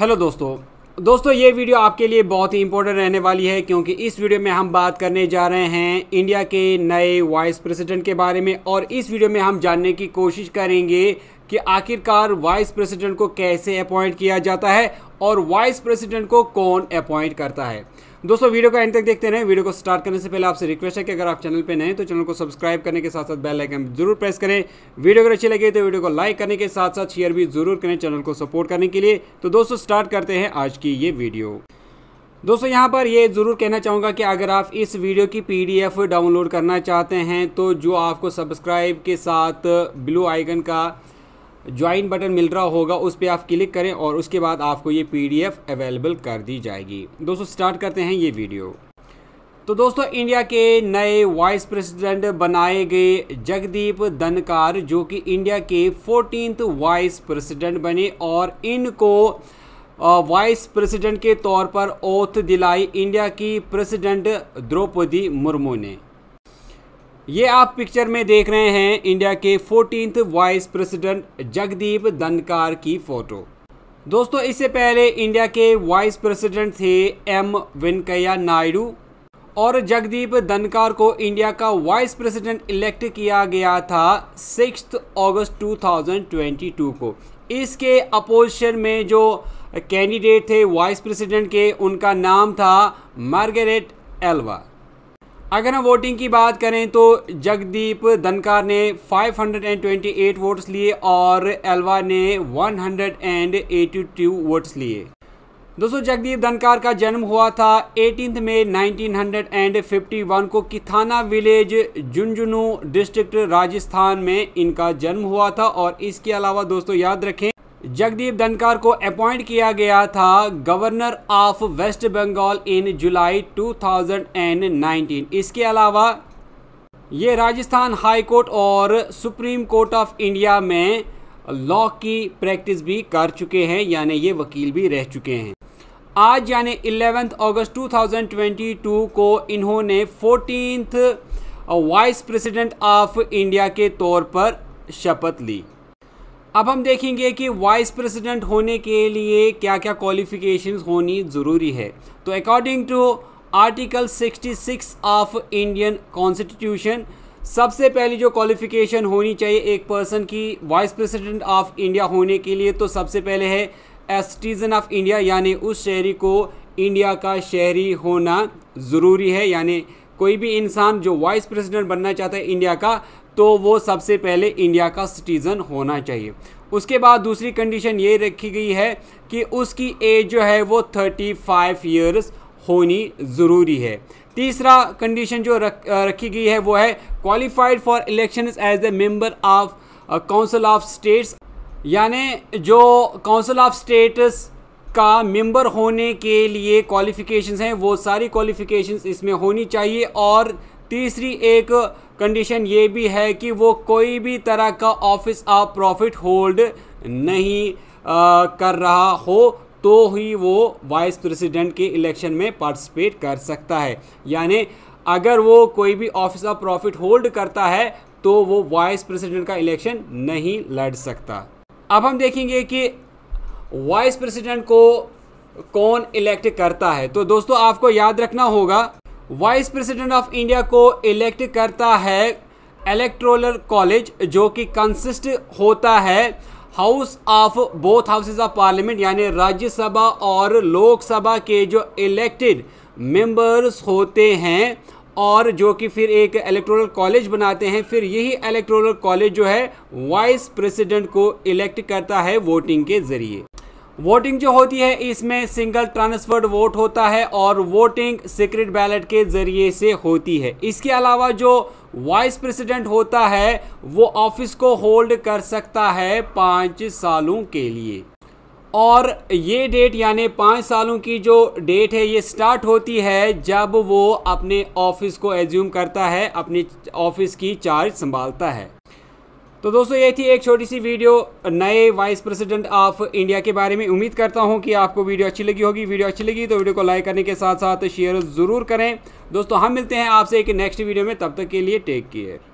hello दोस्तों दोस्तों ये वीडियो आपके लिए बहुत ही इंपॉर्टेंट रहने वाली है क्योंकि इस वीडियो में हम बात करने जा रहे हैं इंडिया के नए वाइस प्रेसिडेंट के बारे में और इस वीडियो में हम जानने की कोशिश करेंगे कि आखिरकार वाइस प्रेसिडेंट को कैसे अपॉइंट किया जाता है और वाइस प्रेसिडेंट को कौन अपॉइंट करता है दोस्तों वीडियो का एंड तक देखते रहें वीडियो को स्टार्ट करने से पहले आपसे रिक्वेस्ट है कि अगर आप चैनल पर नए तो चैनल को सब्सक्राइब करने के साथ साथ बेल आइकन जरूर प्रेस करें वीडियो अगर अच्छी लगे तो वीडियो को लाइक करने के साथ साथ शेयर भी जरूर करें चैनल को सपोर्ट करने के लिए तो दोस्तों स्टार्ट करते हैं आज की ये वीडियो दोस्तों यहाँ पर ये ज़रूर कहना चाहूँगा कि अगर आप इस वीडियो की पीडीएफ डाउनलोड करना चाहते हैं तो जो आपको सब्सक्राइब के साथ ब्लू आइकन का ज्वाइन बटन मिल रहा होगा उस पर आप क्लिक करें और उसके बाद आपको ये पी अवेलेबल कर दी जाएगी दोस्तों स्टार्ट करते हैं ये वीडियो तो दोस्तों इंडिया के नए वाइस प्रेसिडेंट बनाए गए जगदीप धनकार जो कि इंडिया के फोर्टीन वाइस प्रेसिडेंट बने और इनको वाइस प्रेसिडेंट के तौर पर ओथ दिलाई इंडिया की प्रेसिडेंट द्रौपदी मुर्मू ने ये आप पिक्चर में देख रहे हैं इंडिया के fourteen vice president Jagdeep Dhankhar की फ़ोटो दोस्तों इससे पहले इंडिया के वाइस प्रेसिडेंट थे एम वेंकैया नायडू और जगदीप धनकार को इंडिया का वाइस प्रेसिडेंट इलेक्ट किया गया था सिक्स अगस्त 2022 को इसके अपोजिशन में जो कैंडिडेट थे वाइस प्रेसिडेंट के उनका नाम था मार्गरेट एल्वा अगर हम वोटिंग की बात करें तो जगदीप धनकार ने 528 वोट्स लिए और एलवा ने 182 वोट्स लिए दोस्तों जगदीप धनकार का जन्म हुआ था एटीन मई 1951 को किथाना विलेज झुंझुनू डिस्ट्रिक्ट राजस्थान में इनका जन्म हुआ था और इसके अलावा दोस्तों याद रखें जगदीप धनकार को अपॉइंट किया गया था governor of West Bengal in July 2019 इसके अलावा ये राजस्थान हाई कोर्ट और सुप्रीम कोर्ट ऑफ इंडिया में लॉ की प्रैक्टिस भी कर चुके हैं यानी ये वकील भी रह चुके हैं आज यानी 11 अगस्त 2022 को इन्होंने fourteen vice president of India के तौर पर शपथ ली अब हम देखेंगे कि वाइस प्रेसिडेंट होने के लिए क्या क्या क्वालिफिकेशन होनी ज़रूरी है तो according to article 66 of Indian constitution सबसे पहली जो क्वालिफिकेशन होनी चाहिए एक पर्सन की वाइस प्रेसिडेंट ऑफ इंडिया होने के लिए तो सबसे पहले है एसटीजन ऑफ इंडिया यानी उस शहरी को इंडिया का शहरी होना ज़रूरी है यानी कोई भी इंसान जो वाइस प्रेसिडेंट बनना चाहता है इंडिया का तो वो सबसे पहले इंडिया का सिटीज़न होना चाहिए उसके बाद दूसरी कंडीशन ये रखी गई है कि उसकी एज जो है वो थर्टी फाइव ईयर्स होनी ज़रूरी है तीसरा कंडीशन जो रख रखी गई है वो है qualified for election as a member of council of states यानी जो काउंसिल ऑफ स्टेट्स का मेंबर होने के लिए क्वालिफ़िकेशंस हैं वो सारी क्वालिफ़िकेशंस इसमें होनी चाहिए और तीसरी एक कंडीशन ये भी है कि वो कोई भी तरह का ऑफिस ऑफ प्रॉफिट होल्ड नहीं आ, कर रहा हो तो ही वो वाइस प्रेसिडेंट के इलेक्शन में पार्टिसिपेट कर सकता है यानी अगर वो कोई भी ऑफिस ऑफ प्रॉफिट होल्ड करता है तो वो वाइस प्रेसिडेंट का इलेक्शन नहीं लड़ सकता अब हम देखेंगे कि वाइस प्रेसिडेंट को कौन इलेक्ट करता है तो दोस्तों आपको याद रखना होगा वाइस प्रेसिडेंट ऑफ इंडिया को इलेक्ट करता है इलेक्ट्रोलर कॉलेज जो कि कंसिस्ट होता है house of both houses of parliament यानी राज्यसभा और लोकसभा के जो इलेक्टेड मेंबर्स होते हैं और जो कि फिर एक इलेक्ट्रोल कॉलेज बनाते हैं फिर यही इलेक्ट्रोल कॉलेज जो है वाइस प्रेसिडेंट को इलेक्ट करता है वोटिंग के ज़रिए वोटिंग जो होती है इसमें सिंगल ट्रांसफर्ड वोट होता है और वोटिंग सीक्रेट बैलेट के ज़रिए से होती है इसके अलावा जो वाइस प्रेसिडेंट होता है वो ऑफिस को होल्ड कर सकता है पाँच सालों के लिए और ये डेट यानी पाँच सालों की जो डेट है ये स्टार्ट होती है जब वो अपने ऑफिस को एज्यूम करता है अपने ऑफिस की चार्ज संभालता है तो दोस्तों ये थी एक छोटी सी वीडियो नए वाइस प्रेसिडेंट ऑफ इंडिया के बारे में उम्मीद करता हूँ कि आपको वीडियो अच्छी लगी होगी वीडियो अच्छी लगी तो वीडियो को लाइक करने के साथ साथ शेयर ज़रूर करें दोस्तों हम मिलते हैं आपसे एक नेक्स्ट वीडियो में तब तक के लिए टेक केयर